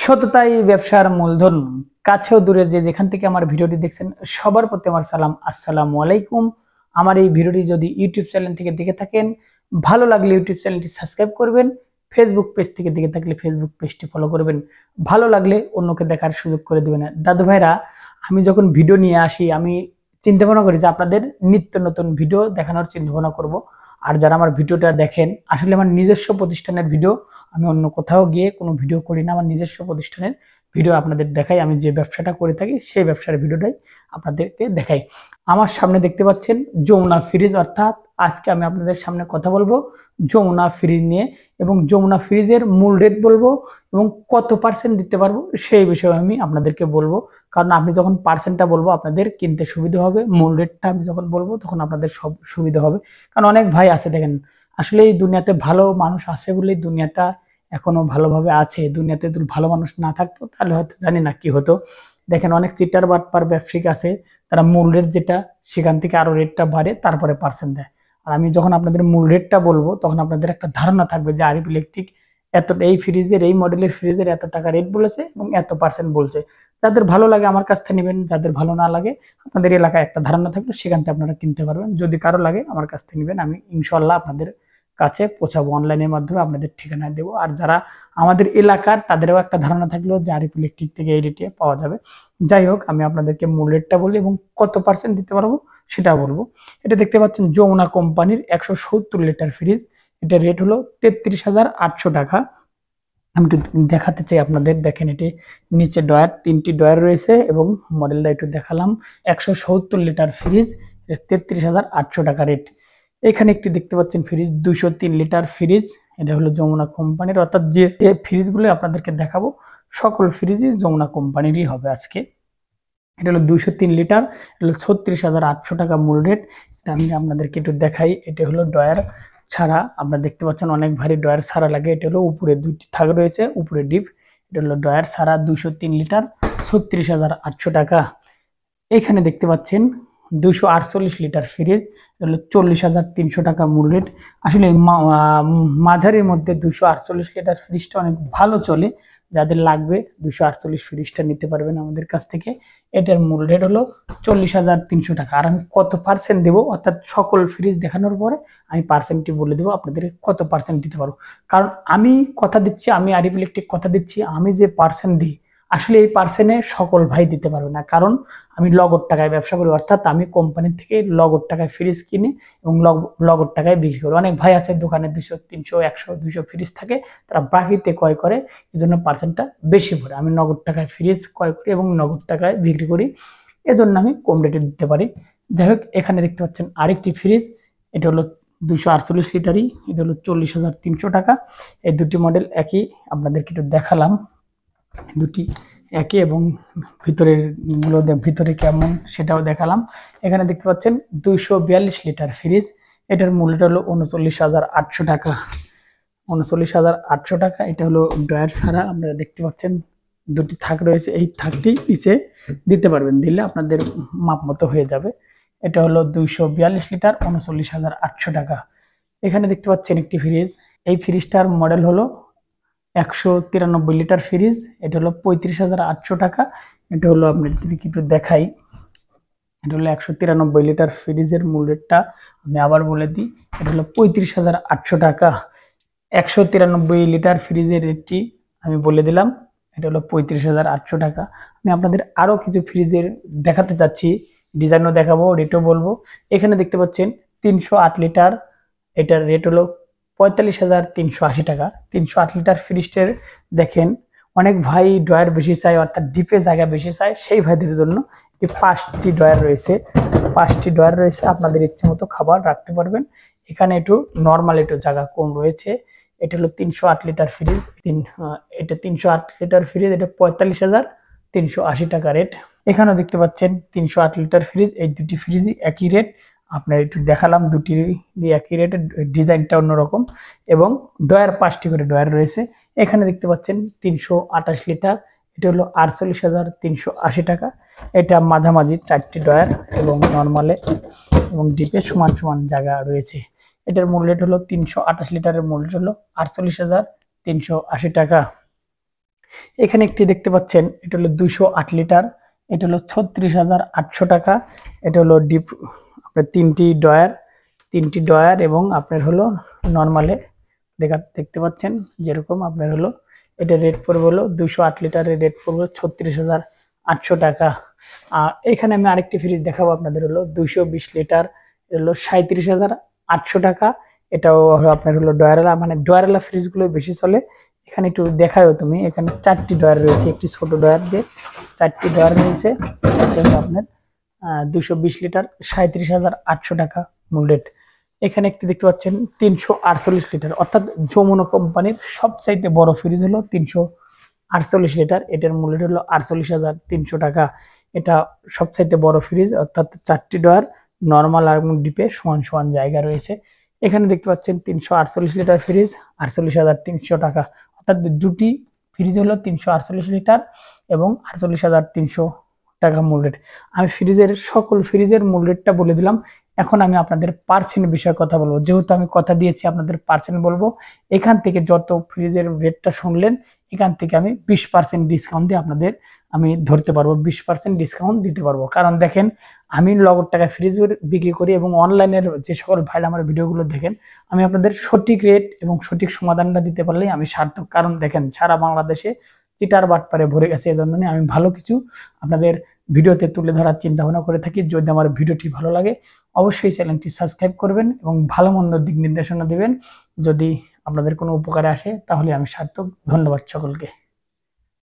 সততাই ব্যবসার মূলধন কাছেও দূরের যে যেখান থেকে আমার ভিডিওটি দেখছেন সবার প্রতি আমার সালাম আসসালামু আলাইকুম আমার এই ভিডিওটি যদি ইউটিউব চ্যানেল থেকে দেখে থাকেন ভালো লাগলে ইউটিউব চ্যানেলটি সাবস্ক্রাইব করবেন ফেসবুক পেজ থেকে দেখে থাকলে ফেসবুক পেজটি ফলো করবেন ভালো লাগলে অন্যকে দেখার সুযোগ করে দেবেন দাদু ভাইরা আমি যখন ভিডিও নিয়ে আসি আমি চিন্তা ভাবনা করি যে আপনাদের নিত্য নতুন ভিডিও দেখানোর চিন্তা ভাবনা করবো আর যারা আমার ভিডিওটা দেখেন আসলে আমার নিজস্ব প্রতিষ্ঠানের ভিডিও আমি অন্য কোথাও গিয়ে কোনো ভিডিও করি না আমার নিজস্ব প্রতিষ্ঠানের ভিডিও আপনাদের দেখাই আমি যে ব্যবসাটা করে থাকি সেই ব্যবসার ভিডিওটাই আপনাদেরকে দেখাই আমার সামনে দেখতে পাচ্ছেন যমুনা ফ্রিজ অর্থাৎ আজকে আমি আপনাদের সামনে কথা বলবো যমুনা ফ্রিজ নিয়ে এবং যমুনা ফ্রিজের মূল রেট বলবো এবং কত পার্সেন্ট দিতে পারবো সেই বিষয়ে আমি আপনাদেরকে বলবো কারণ আপনি যখন পার্সেন্টটা বলবো আপনাদের কিনতে সুবিধা হবে মূল রেটটা আমি যখন বলবো তখন আপনাদের সব সুবিধা হবে কারণ অনেক ভাই আছে দেখেন আসলে এই দুনিয়াতে ভালো মানুষ আছে বলেই দুনিয়াটা এখনো ভালোভাবে আছে দুনিয়াতে যদি ভালো মানুষ না থাকতো তাহলে হয়তো জানি না কি হতো দেখেন অনেক চিটার বাটপার ব্যবসায়িক আছে তারা মূল রেট যেটা সেখান থেকে আরও রেটটা বাড়ে তারপরে পার্সেন্ট দেয় আর আমি যখন আপনাদের মূল রেটটা বলবো তখন আপনাদের একটা ধারণা থাকবে যে আরিফ ইলেকট্রিক এত এই ফ্রিজের এই মডেলের ফ্রিজের এত টাকা রেট বলেছে এবং এত পার্সেন্ট বলছে যাদের ভালো লাগে আমার কাছ থেকে নেবেন যাদের ভালো না লাগে আপনাদের এলাকায় একটা ধারণা থাকবে সেখান থেকে আপনারা কিনতে পারবেন যদি কারো লাগে আমার কাছ থেকে নেবেন আমি ইনশাল্লাহ আপনাদের কাছে পৌঁছাবো অনলাইনের মাধ্যমে আপনাদের ঠিকানা দেবো আর যারা আমাদের এলাকার তাদেরও একটা ধারণা থাকলেও যে আর ইলেকট্রিক থেকে এই রেটে পাওয়া যাবে যাই হোক আমি আপনাদেরকে মূল রেটটা বলি এবং কত পার্সেন্ট দিতে পারবো সেটা বলবো এটা দেখতে পাচ্ছেন যমুনা কোম্পানির একশো সত্তর লিটার ফ্রিজ এটা রেট হলো তেত্রিশ হাজার আটশো টাকা আমি একটু দেখাতে চাই আপনাদের দেখেন এটি নিচে ডয়ার তিনটি ডয়ার রয়েছে এবং মডেলটা একটু দেখালাম একশো সত্তর লিটার ফ্রিজ তেত্রিশ হাজার আটশো টাকা রেট এখানে একটি দেখতে পাচ্ছেন ফ্রিজ দুশো লিটার ফ্রিজ এটা হলো যমুনা কোম্পানির অর্থাৎ যে ফ্রিজগুলো আপনাদেরকে দেখাবো সকল ফ্রিজই যমুনা কোম্পানিরই হবে আজকে এটা হলো দুশো লিটার এটা হলো ছত্রিশ হাজার আটশো টাকা মূল রেট এটা আমি আপনাদেরকে একটু দেখাই এটা হলো ডয়ার ছাড়া আপনারা দেখতে পাচ্ছেন অনেক ভারী ডয়ার ছাড়া লাগে এটা হলো উপরে দুটি থাক রয়েছে উপরে ডিপ এটা হলো ডয়ার ছাড়া দুশো লিটার ছত্রিশ হাজার আটশো টাকা এখানে দেখতে পাচ্ছেন দুশো আটচল্লিশ লিটার ফ্রিজ হলো চল্লিশ হাজার তিনশো টাকা মূল্যের আসলে মাঝারির মধ্যে দুশো আটচল্লিশ লিটার ফ্রিজটা অনেক ভালো চলে যাদের লাগবে দুশো আটচল্লিশ ফ্রিজটা নিতে পারবেন আমাদের কাছ থেকে এটার মূল রেট হলো চল্লিশ হাজার তিনশো টাকা আর আমি কত পার্সেন্ট দেবো অর্থাৎ সকল ফ্রিজ দেখানোর পরে আমি পার্সেন্টটি বলে দেবো আপনাদের কত পার্সেন্ট দিতে পারবো কারণ আমি কথা দিচ্ছি আমি আরিফ ইলেকট্রিক কথা দিচ্ছি আমি যে পার্সেন্ট দিই আসলে এই পার্সেনে সকল ভাই দিতে পারবে না কারণ আমি লগর টাকায় ব্যবসা করি অর্থাৎ আমি কোম্পানি থেকে লগর টাকায় ফ্রিজ কিনি এবং লগর টাকায় বিক্রি করি অনেক ভাই আছে দোকানে দুশো তিনশো একশো দুশো ফ্রিজ থাকে তারা বাকিতে ক্রয় করে এজন্য পার্সেন্টটা বেশি পড়ে আমি নগদ টাকায় ফ্রিজ ক্রয় করি এবং নগদ টাকায় বিক্রি করি এজন্য আমি কম রেটে দিতে পারি যাই হোক এখানে দেখতে পাচ্ছেন আরেকটি ফ্রিজ এটা হলো দুশো আটচল্লিশ লিটারই এটা হলো চল্লিশ হাজার তিনশো টাকা এই দুটি মডেল একই আপনাদেরকে একটু দেখালাম দুটি একই এবং ভিতরের গুলো ভিতরে কেমন সেটাও দেখালাম এখানে দেখতে পাচ্ছেন দুইশো লিটার ফ্রিজ এটার মূল্যটা হলো উনচল্লিশ হাজার আটশো টাকা উনচল্লিশ হাজার আটশো টাকা এটা হলো ড্রয়ার ছাড়া আপনারা দেখতে পাচ্ছেন দুটি থাক রয়েছে এই থাকটি নিচে দিতে পারবেন দিলে আপনাদের মাপ মতো হয়ে যাবে এটা হলো দুইশো লিটার উনচল্লিশ হাজার আটশো টাকা এখানে দেখতে পাচ্ছেন একটি ফ্রিজ এই ফ্রিজটার মডেল হলো একশো তিরানব্বই লিটার ফ্রিজ এটা হলো পঁয়ত্রিশ হাজার আটশো টাকা এটা হলো আপনার যদি একটু দেখাই এটা হলো একশো তিরানব্বই লিটার ফ্রিজের মূল রেটটা আমি আবার বলে দিই এটা হলো পঁয়ত্রিশ হাজার আটশো টাকা একশো তিরানব্বই লিটার ফ্রিজের রেটটি আমি বলে দিলাম এটা হলো পঁয়ত্রিশ হাজার আটশো টাকা আমি আপনাদের আরও কিছু ফ্রিজের দেখাতে চাচ্ছি ডিজাইনও দেখাবো রেটও বলবো এখানে দেখতে পাচ্ছেন তিনশো আট লিটার এটার রেট হলো পঁয়তাল্লিশ হাজার তিনশো আশি টাকা তিনশো আট লিটার ফ্রিজটের দেখেন অনেক ভাই ড্রয়ার বেশি চায় অর্থাৎ ডিপে জায়গা বেশি চায় সেই ভাইদের জন্য এই পাঁচটি ড্রয়ার রয়েছে পাঁচটি ড্রয়ার রয়েছে আপনাদের ইচ্ছে মতো খাবার রাখতে পারবেন এখানে একটু নর্মাল একটু জায়গা কম রয়েছে এটা হলো তিনশো আট লিটার ফ্রিজ তিন এটা তিনশো আট লিটার ফ্রিজ এটা পঁয়তাল্লিশ হাজার তিনশো আশি টাকা রেট এখানেও দেখতে পাচ্ছেন তিনশো আট লিটার ফ্রিজ এই দুটি ফ্রিজই একই রেট আপনার একটু দেখালাম দুটি একই রেটে ডিজাইনটা অন্যরকম এবং ডয়ার পাঁচটি করে ডয়ার রয়েছে এখানে দেখতে পাচ্ছেন তিনশো লিটার এটা হলো আটচল্লিশ হাজার তিনশো আশি টাকা এটা মাঝামাঝি চারটি ডয়ার এবং নর্মালে এবং ডিপে সমান সমান জায়গা রয়েছে এটার মূল রেট হলো তিনশো আঠাশ লিটারের মূল রেট হলো আটচল্লিশ হাজার তিনশো আশি টাকা এখানে একটি দেখতে পাচ্ছেন এটা হলো দুশো আট লিটার এটা হলো ছত্রিশ হাজার আটশো টাকা এটা হলো ডিপ আপনার তিনটি ডয়ার তিনটি ডয়ার এবং আপনার হলো নর্মালে দেখা দেখতে পাচ্ছেন যেরকম আপনার হলো এটা রেট পড়বে হলো দুশো আট লিটারের রেট পড়বে ছত্রিশ হাজার আটশো টাকা আর এখানে আমি আরেকটি ফ্রিজ দেখাবো আপনাদের হলো দুশো বিশ লিটার হলো সাঁত্রিশ হাজার আটশো টাকা এটাও আপনার হলো ডয়ারেলা মানে ডয়ারেলা ফ্রিজগুলো বেশি চলে এখানে একটু দেখায়ও তুমি এখানে চারটি ডয়ার রয়েছে একটি ছোট ডয়ার দিয়ে চারটি ডয়ার রয়েছে আপনার দুশো বিশ লিটার সাঁত্রিশ হাজার আটশো টাকা মূল্যের এখানে একটি দেখতে পাচ্ছেন তিনশো আটচল্লিশ লিটার অর্থাৎ যমুনা কোম্পানির সবচাইতে বড় ফ্রিজ হলো তিনশো আটচল্লিশ লিটার এটার মূল্য হলো আটচল্লিশ হাজার তিনশো টাকা এটা সবচাইতে বড় ফ্রিজ অর্থাৎ চারটি ডয়ার নর্মাল এবং ডিপে সমান সমান জায়গা রয়েছে এখানে দেখতে পাচ্ছেন তিনশো আটচল্লিশ লিটার ফ্রিজ আটচল্লিশ হাজার তিনশো টাকা অর্থাৎ দুটি ফ্রিজ হলো তিনশো আটচল্লিশ লিটার এবং আটচল্লিশ হাজার তিনশো টাকা মূল রেট আমি ফ্রিজের সকল ফ্রিজের মূল রেটটা বলে দিলাম এখন আমি আপনাদের পার্সেন্ট বিষয়ে কথা বলবো যেহেতু আমি কথা দিয়েছি আপনাদের পার্সেন্ট বলবো এখান থেকে যত ফ্রিজের রেটটা শুনলেন এখান থেকে আমি বিশ পার্সেন্ট ডিসকাউন্ট দিয়ে আপনাদের আমি ধরতে পারবো বিশ পার্সেন্ট ডিসকাউন্ট দিতে পারবো কারণ দেখেন আমি লগর টাকায় ফ্রিজ বিক্রি করি এবং অনলাইনের যে সকল ভাইরা আমার ভিডিওগুলো দেখেন আমি আপনাদের সঠিক রেট এবং সঠিক সমাধানটা দিতে পারলেই আমি সার্থক কারণ দেখেন সারা বাংলাদেশে চিটার বাটপারে ভরে গেছে এজন্য আমি ভালো কিছু আপনাদের ভিডিওতে তুলে ধরার চিন্তা ভাবনা করে থাকি যদি আমার ভিডিওটি ভালো লাগে অবশ্যই চ্যানেলটি সাবস্ক্রাইব করবেন এবং ভালো মন্দ দিক নির্দেশনা দেবেন যদি আপনাদের কোনো উপকারে আসে তাহলে আমি সার্থক ধন্যবাদ সকলকে